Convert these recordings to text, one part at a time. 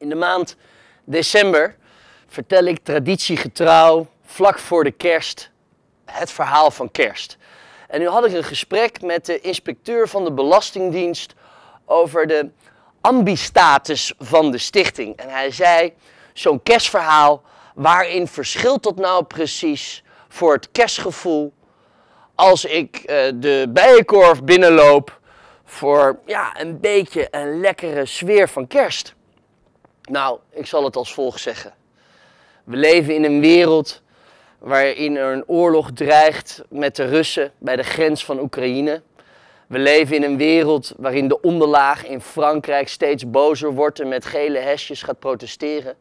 In de maand december vertel ik traditiegetrouw, vlak voor de kerst, het verhaal van kerst. En nu had ik een gesprek met de inspecteur van de Belastingdienst over de ambistatus van de stichting. En hij zei, zo'n kerstverhaal, waarin verschilt dat nou precies voor het kerstgevoel als ik eh, de bijenkorf binnenloop voor ja, een beetje een lekkere sfeer van kerst? Nou, ik zal het als volgt zeggen. We leven in een wereld waarin er een oorlog dreigt met de Russen bij de grens van Oekraïne. We leven in een wereld waarin de onderlaag in Frankrijk steeds bozer wordt en met gele hesjes gaat protesteren.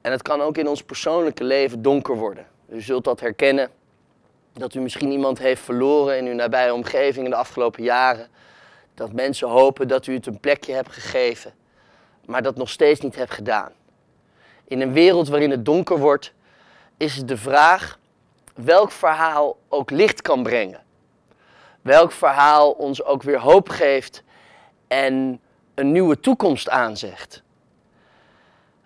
En het kan ook in ons persoonlijke leven donker worden. U zult dat herkennen, dat u misschien iemand heeft verloren in uw nabije omgeving in de afgelopen jaren. Dat mensen hopen dat u het een plekje hebt gegeven maar dat nog steeds niet heb gedaan. In een wereld waarin het donker wordt, is het de vraag welk verhaal ook licht kan brengen. Welk verhaal ons ook weer hoop geeft en een nieuwe toekomst aanzegt.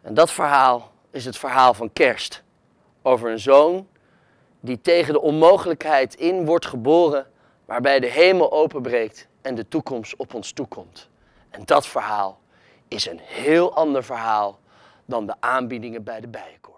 En dat verhaal is het verhaal van kerst. Over een zoon die tegen de onmogelijkheid in wordt geboren, waarbij de hemel openbreekt en de toekomst op ons toekomt. En dat verhaal is een heel ander verhaal dan de aanbiedingen bij de bijenkorf.